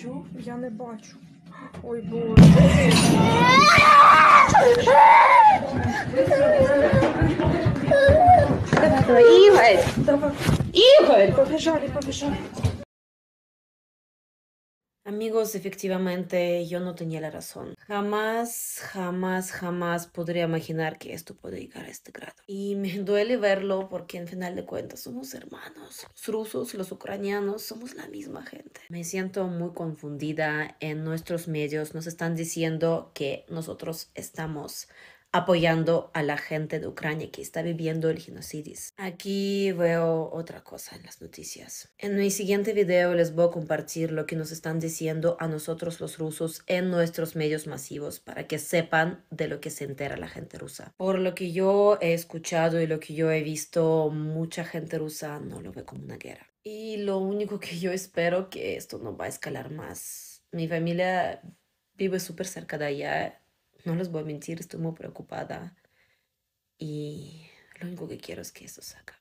що? Я не бачу. Ой боже. Давай, давай, Ігор! Ігор! Побіжали, побіжали. Amigos, efectivamente yo no tenía la razón. Jamás, jamás, jamás podría imaginar que esto puede llegar a este grado. Y me duele verlo porque en final de cuentas somos hermanos. Los rusos y los ucranianos somos la misma gente. Me siento muy confundida. En nuestros medios nos están diciendo que nosotros estamos apoyando a la gente de Ucrania que está viviendo el genocidio. Aquí veo otra cosa en las noticias. En mi siguiente video les voy a compartir lo que nos están diciendo a nosotros los rusos en nuestros medios masivos para que sepan de lo que se entera la gente rusa. Por lo que yo he escuchado y lo que yo he visto, mucha gente rusa no lo ve como una guerra. Y lo único que yo espero que esto no va a escalar más. Mi familia vive súper cerca de allá no les voy a mentir, estoy muy preocupada y lo único que quiero es que eso se acabe.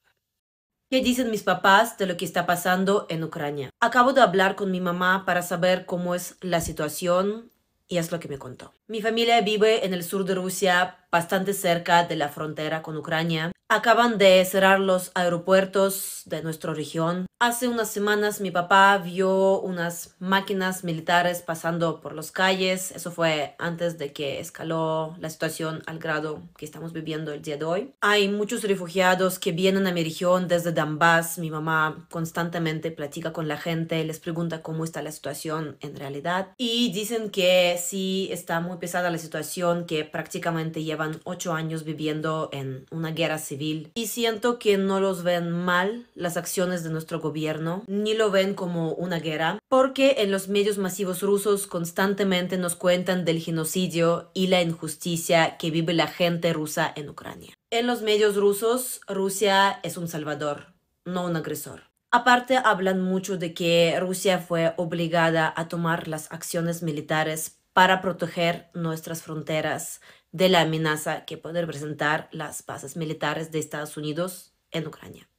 ¿Qué dicen mis papás de lo que está pasando en Ucrania? Acabo de hablar con mi mamá para saber cómo es la situación y es lo que me contó. Mi familia vive en el sur de Rusia, bastante cerca de la frontera con Ucrania. Acaban de cerrar los aeropuertos de nuestra región. Hace unas semanas mi papá vio unas máquinas militares pasando por las calles. Eso fue antes de que escaló la situación al grado que estamos viviendo el día de hoy. Hay muchos refugiados que vienen a mi región desde Donbass. Mi mamá constantemente platica con la gente, les pregunta cómo está la situación en realidad. Y dicen que sí está muy pesada la situación, que prácticamente llevan ocho años viviendo en una guerra civil. Y siento que no los ven mal las acciones de nuestro gobierno ni lo ven como una guerra, porque en los medios masivos rusos constantemente nos cuentan del genocidio y la injusticia que vive la gente rusa en Ucrania. En los medios rusos, Rusia es un salvador, no un agresor. Aparte, hablan mucho de que Rusia fue obligada a tomar las acciones militares para proteger nuestras fronteras de la amenaza que pueden presentar las bases militares de Estados Unidos en Ucrania.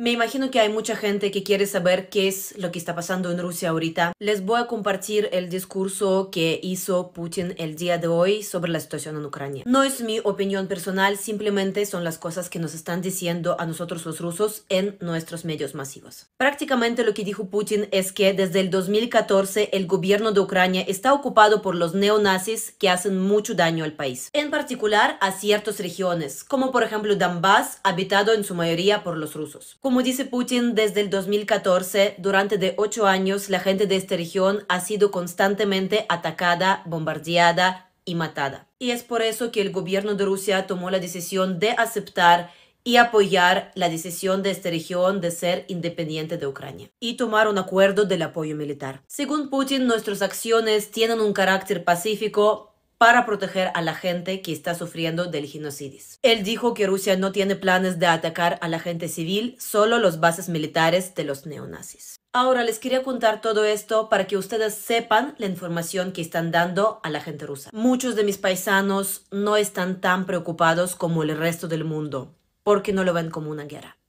Me imagino que hay mucha gente que quiere saber qué es lo que está pasando en Rusia ahorita. Les voy a compartir el discurso que hizo Putin el día de hoy sobre la situación en Ucrania. No es mi opinión personal, simplemente son las cosas que nos están diciendo a nosotros los rusos en nuestros medios masivos. Prácticamente lo que dijo Putin es que desde el 2014 el gobierno de Ucrania está ocupado por los neonazis que hacen mucho daño al país, en particular a ciertas regiones, como por ejemplo Donbass, habitado en su mayoría por los rusos como dice Putin, desde el 2014, durante de ocho años, la gente de esta región ha sido constantemente atacada, bombardeada y matada. Y es por eso que el gobierno de Rusia tomó la decisión de aceptar y apoyar la decisión de esta región de ser independiente de Ucrania y tomar un acuerdo del apoyo militar. Según Putin, nuestras acciones tienen un carácter pacífico, para proteger a la gente que está sufriendo del genocidio. Él dijo que Rusia no tiene planes de atacar a la gente civil, solo los bases militares de los neonazis. Ahora les quería contar todo esto para que ustedes sepan la información que están dando a la gente rusa. Muchos de mis paisanos no están tan preocupados como el resto del mundo, porque no lo ven como una guerra.